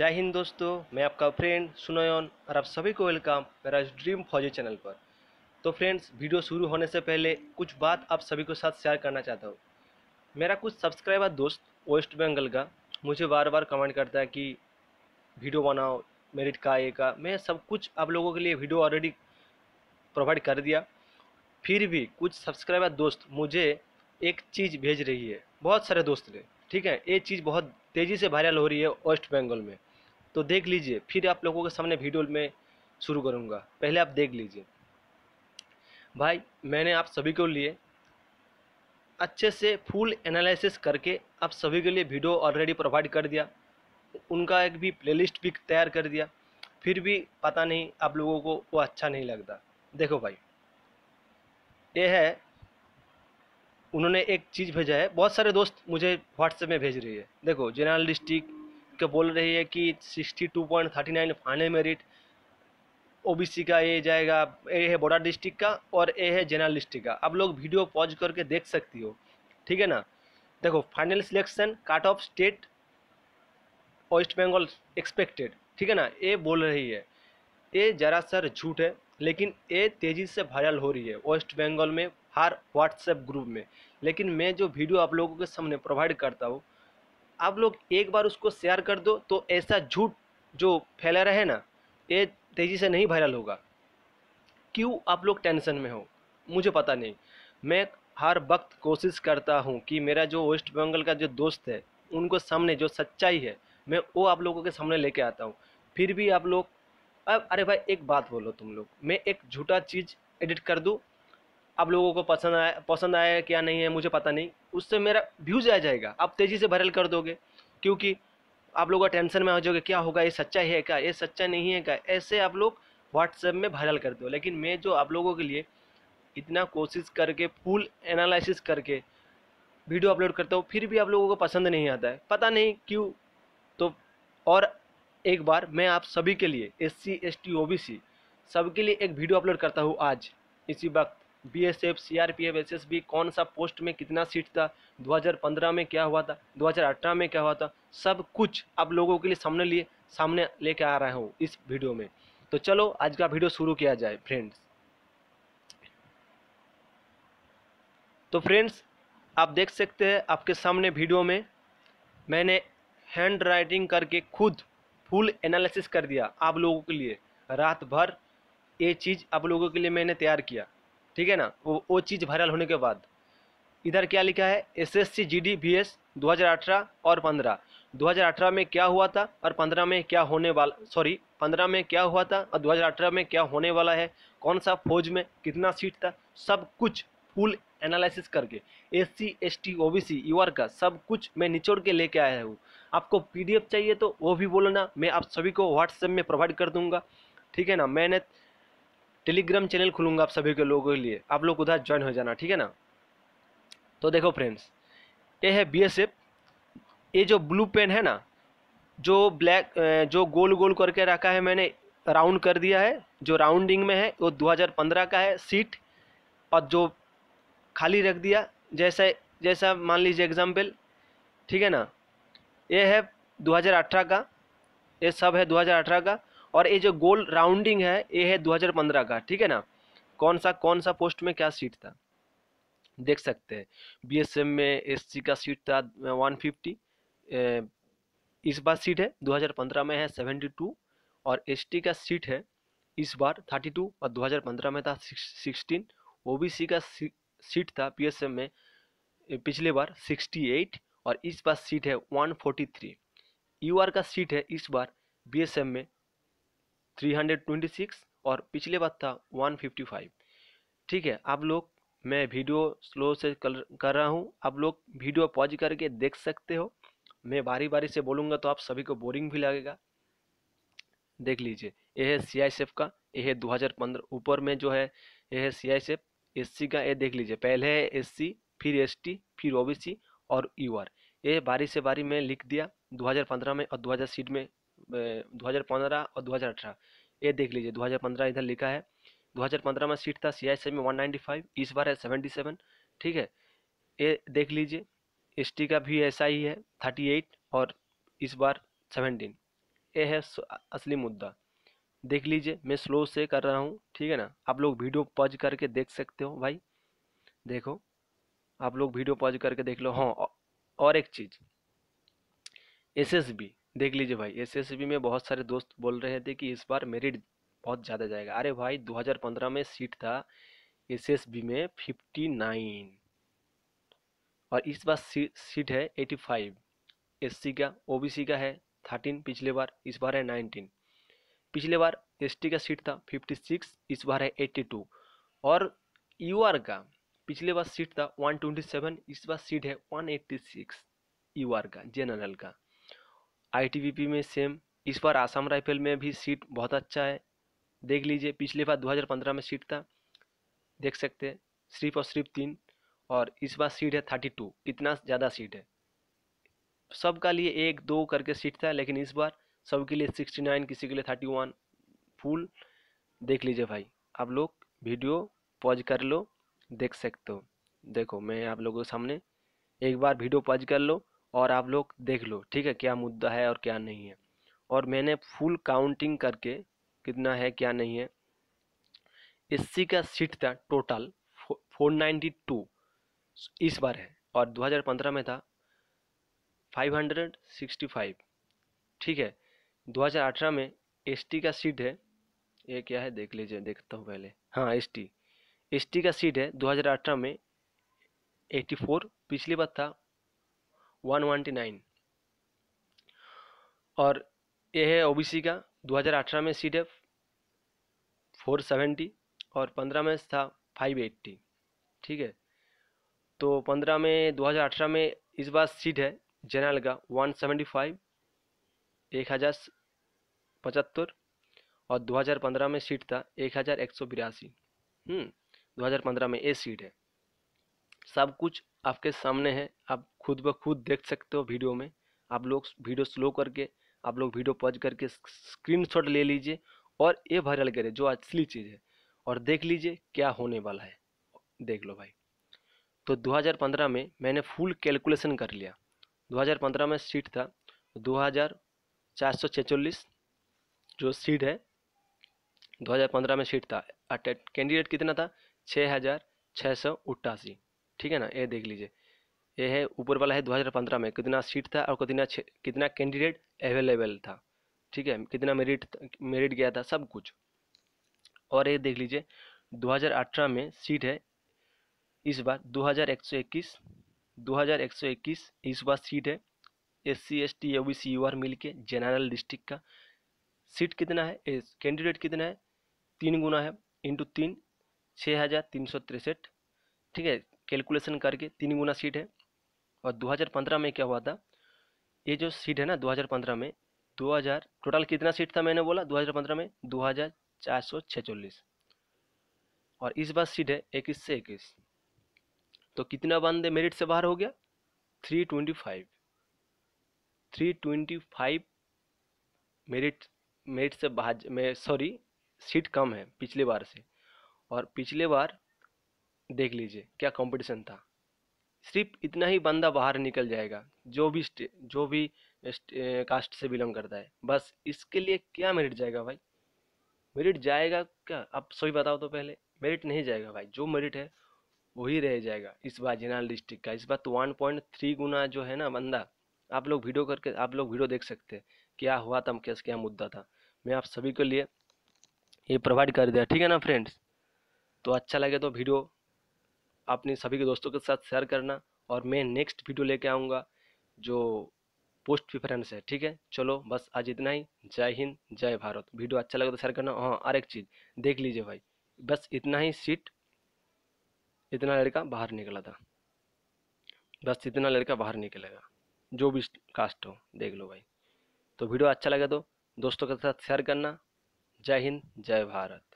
जय हिंद दोस्तों मैं आपका फ्रेंड सुनयन और आप सभी को वेलकम मेरा ड्रीम फौजी चैनल पर तो फ्रेंड्स वीडियो शुरू होने से पहले कुछ बात आप सभी को साथ शेयर करना चाहता हूँ मेरा कुछ सब्सक्राइबर दोस्त वेस्ट बंगाल का मुझे बार बार कमेंट करता है कि वीडियो बनाओ मेरिट का ये का मैं सब कुछ आप लोगों के लिए वीडियो ऑलरेडी प्रोवाइड कर दिया फिर भी कुछ सब्सक्राइबर दोस्त मुझे एक चीज़ भेज रही है बहुत सारे दोस्त ने ठीक है ये चीज़ बहुत तेज़ी से वायरल हो रही है वेस्ट बंगाल में तो देख लीजिए फिर आप लोगों के सामने वीडियो में शुरू करूँगा पहले आप देख लीजिए भाई मैंने आप सभी को लिए अच्छे से फुल एनालिसिस करके आप सभी के लिए वीडियो ऑलरेडी प्रोवाइड कर दिया उनका एक भी प्लेलिस्ट भी तैयार कर दिया फिर भी पता नहीं आप लोगों को वो अच्छा नहीं लगता देखो भाई ये है उन्होंने एक चीज़ भेजा है बहुत सारे दोस्त मुझे व्हाट्सएप में भेज रही है देखो जर्नलिस्टिक के बोल रही है कि 62.39 फाइनल मेरिट ओबीसी का ये जाएगा ए है बॉर्डर डिस्ट्रिक्ट का और ए है जनरल डिस्ट्रिक्ट का अब लोग वीडियो पॉज करके देख सकती हो ठीक है ना देखो final selection cut off state West Bengal expected ठीक है ना ये बोल रही है ये जरा सर झूठ है लेकिन ये तेज़ी से वायरल हो रही है वेस्ट बंगाल में हर व्हाट्सएप ग्रुप में लेकिन मैं जो वीडियो आप लोगों के सामने प्रोवाइड करता हूँ आप लोग एक बार उसको शेयर कर दो तो ऐसा झूठ जो फैला रहे ना ये तेज़ी से नहीं वायरल होगा क्यों आप लोग टेंशन में हो मुझे पता नहीं मैं हर वक्त कोशिश करता हूँ कि मेरा जो वेस्ट बंगाल का जो दोस्त है उनको सामने जो सच्चाई है मैं वो आप लोगों के सामने लेके आता हूँ फिर भी आप लोग अब अरे भाई एक बात बोलो तुम लोग मैं एक झूठा चीज़ एडिट कर दूँ आप लोगों को पसंद आया पसंद आया क्या नहीं है मुझे पता नहीं उससे मेरा व्यूज़ आ जाएगा आप तेज़ी से वायरल कर दोगे क्योंकि आप लोग टेंशन में आ जाओगे क्या होगा ये सच्चा है क्या ये सच्चा नहीं है क्या ऐसे आप लोग व्हाट्सएप में वायरल कर दो लेकिन मैं जो आप लोगों के लिए इतना कोशिश करके फुल एनालिसिस करके वीडियो अपलोड करता हूँ फिर भी आप लोगों को पसंद नहीं आता है पता नहीं क्यों तो और एक बार मैं आप सभी के लिए S C S T O B C सबके लिए एक वीडियो अपलोड करता हूँ आज इसी वक्त बीएसएफ सीआरपीएफ एसएसबी कौन सा पोस्ट में कितना सीट था 2015 में क्या हुआ था 2018 में क्या हुआ था सब कुछ आप लोगों के लिए सामने लिए सामने लेके आ रहा हूँ इस वीडियो में तो चलो आज का वीडियो शुरू किया जाए फ्रेंड्स तो फ्रेंड्स आप देख सकते हैं आपके सामने वीडियो में मैंने हैंड राइटिंग करके खुद फुल एनालिसिस कर दिया आप लोगों के लिए रात भर ये चीज़ आप लोगों के लिए मैंने तैयार किया ठीक है ना वो वो चीज़ वायरल होने के बाद इधर क्या लिखा है S S C G D B S दो हज़ार अठारह और पंद्रह दो हज़ार अठारह में क्या हुआ था और पंद्रह में क्या होने वाला सॉरी पंद्रह में क्या हुआ था और दो हज़ार अठारह में क्या होने वाला है कौन सा फौज में कितना सीट था सब कुछ फुल एनालिसिस करके S C S T O B C UR का सब कुछ मैं निचोड़ के लेके आया हूँ आपको पीडीएफ चाहिए तो वो भी बोलना मैं आप सभी को व्हाट्सएप में प्रोवाइड कर दूंगा ठीक है ना मैंने टेलीग्राम चैनल खुलूंगा आप सभी के लोगों के लिए आप लोग उधर ज्वाइन हो जाना ठीक है ना तो देखो फ्रेंड्स ये है बी ये जो ब्लू पेन है ना जो ब्लैक जो गोल गोल करके रखा है मैंने राउंड कर दिया है जो राउंडिंग में है वो 2015 का है सीट और जो खाली रख दिया जैसे जैसा मान लीजिए एग्जाम्पल ठीक है ना ये है 2018 का ये सब है 2018 का और ये जो गोल राउंडिंग है ये है 2015 का ठीक है ना कौन सा कौन सा पोस्ट में क्या सीट था देख सकते हैं बीएसएम में एससी का सीट था 150 ए, इस बार सीट है 2015 में है 72 और एसटी का सीट है इस बार 32 और 2015 में था 16 ओबीसी का सीट था पीएसएम में पिछले बार 68 और इस बार सीट है 143 यूआर का सीट है इस बार बीएसएम में 326 और पिछले बार था 155 ठीक है आप लोग मैं वीडियो स्लो से कर रहा हूँ आप लोग वीडियो पॉज करके देख सकते हो मैं बारी बारी से बोलूँगा तो आप सभी को बोरिंग भी लगेगा देख लीजिए यह है सी आई सेफ का यह है 2015 ऊपर में जो है यह है सी आई सेफ एस का ये देख लीजिए पहले है एस फिर एस फिर ओ और यू ये बारी से बारी में लिख दिया 2015 में और हज़ार सीट में 2015 और 2018 ये देख लीजिए 2015 इधर लिखा है 2015 में सीट था सी आई में 195 इस बार है 77 ठीक है ये देख लीजिए एस का भी ऐसा ही है 38 और इस बार 17 ये है असली मुद्दा देख लीजिए मैं स्लो से कर रहा हूँ ठीक है ना आप लोग वीडियो पॉज करके देख सकते हो भाई देखो आप लोग वीडियो पॉज करके देख लो हाँ और एक चीज़ एस एस बी देख लीजिए भाई बी में बहुत सारे दोस्त बोल रहे थे कि इस बार मेरिट बहुत ज़्यादा जाएगा अरे भाई 2015 में सीट था एस एस बी में 59 और इस बार सीट, सीट है 85 सी का ओबीसी का है 13 पिछले बार इस बार है 19 पिछले बार एसटी का सीट था 56 इस बार है 82 और यूआर का पिछले बार सीट था 127 इस बार सीट है 186 यूआर का जनरल का आईटीबीपी में सेम इस बार आसाम राइफल में भी सीट बहुत अच्छा है देख लीजिए पिछली बार 2015 में सीट था देख सकते हैं सिर्फ और सिर्फ तीन और इस बार सीट है थर्टी टू इतना ज़्यादा सीट है सबका लिए एक दो करके सीट था लेकिन इस बार सबके लिए सिक्सटी नाइन किसी के लिए थर्टी वन फुल देख लीजिए भाई आप लोग वीडियो पॉज कर लो देख सकते हो देखो मैं आप लोगों के सामने एक बार वीडियो पॉज कर लो और आप लोग देख लो ठीक है क्या मुद्दा है और क्या नहीं है और मैंने फुल काउंटिंग करके कितना है क्या नहीं है एससी का सीट था टोटल 492 इस बार है और 2015 में था 565 ठीक है 2018 में एसटी का सीट है ये क्या है देख लीजिए देखता हूँ पहले हाँ एसटी एसटी का सीट है 2018 में 84 पिछली बार था 129 और ये है ओबीसी का 2018 में सी डेफ फोर सेवेंटी और पंद्रह में था फाइव एट्टी ठीक है तो पंद्रह में 2018 में इस बार सीट e है जनरल का वन सेवेंटी फाइव एक हज़ार पचहत्तर और 2015 में सीट e था एक हज़ार एक सौ बिरासी हम्म, दो हज़ार पंद्रह में ए सीट e है सब कुछ आपके सामने है आप खुद ब खुद देख सकते हो वीडियो में आप लोग वीडियो स्लो करके आप लोग वीडियो पॉज करके स्क्रीनशॉट ले लीजिए और ये वायरल करें जो असली चीज़ है और देख लीजिए क्या होने वाला है देख लो भाई तो 2015 में मैंने फुल कैलकुलेशन कर लिया 2015 में सीट था दो जो सीट है 2015 में सीट था कैंडिडेट कितना था छः हज़ार छः सौ अट्ठासी ठीक है ना ये देख लीजिए ये है ऊपर वाला है 2015 में कितना सीट था और कितना कितना कैंडिडेट अवेलेबल था ठीक है कितना मेरिट मेरिट गया था सब कुछ और ये देख लीजिए 2018 में सीट है इस बार 2121 2121 इस बार सीट है S C S T O B C U R मिल के जनरल डिस्ट्रिक्ट का सीट कितना है कैंडिडेट कितना है तीन गुना है इंटू तीन छः हज़ार तीन सौ तिरसठ ठीक है कैलकुलेशन करके तीन गुना सीट है और 2015 में क्या हुआ था ये जो सीट है ना 2015 में 2000 टोटल कितना सीट था मैंने बोला 2015 में दो और इस बार सीट है इक्कीस से इक्कीस तो कितना बंदे मेरिट से बाहर हो गया 325 325 मेरिट मेरिट से बाहर सॉरी सीट कम है पिछले बार से और पिछले बार देख लीजिए क्या कंपटीशन था सिर्फ इतना ही बंदा बाहर निकल जाएगा जो भी जो भी कास्ट से बिलोंग करता है बस इसके लिए क्या मेरिट जाएगा भाई मेरिट जाएगा क्या आप सभी बताओ तो पहले मेरिट नहीं जाएगा भाई जो मेरिट है वही रह जाएगा इस बार जेनाल डिस्ट्रिक्ट का इस बार तो वन पॉइंट थ्री गुना जो है ना बंदा आप लोग वीडियो करके आप लोग वीडियो देख सकते हैं क्या हुआ था कैसे क्या मुद्दा था मैं आप सभी के लिए ये प्रोवाइड कर दिया ठीक है ना फ्रेंड्स तो अच्छा लगे तो वीडियो अपने सभी के दोस्तों के साथ शेयर करना और मैं नेक्स्ट वीडियो लेके आऊँगा जो पोस्ट प्रिफरेंस है ठीक है चलो बस आज इतना ही जय हिंद जय भारत वीडियो अच्छा लगे तो शेयर करना हाँ हर एक चीज़ देख लीजिए भाई बस इतना ही सीट इतना लड़का बाहर निकला था बस इतना लड़का बाहर निकलेगा जो भी कास्ट हो देख लो भाई तो वीडियो अच्छा लगे तो दोस्तों के साथ शेयर करना जय हिंद जय भारत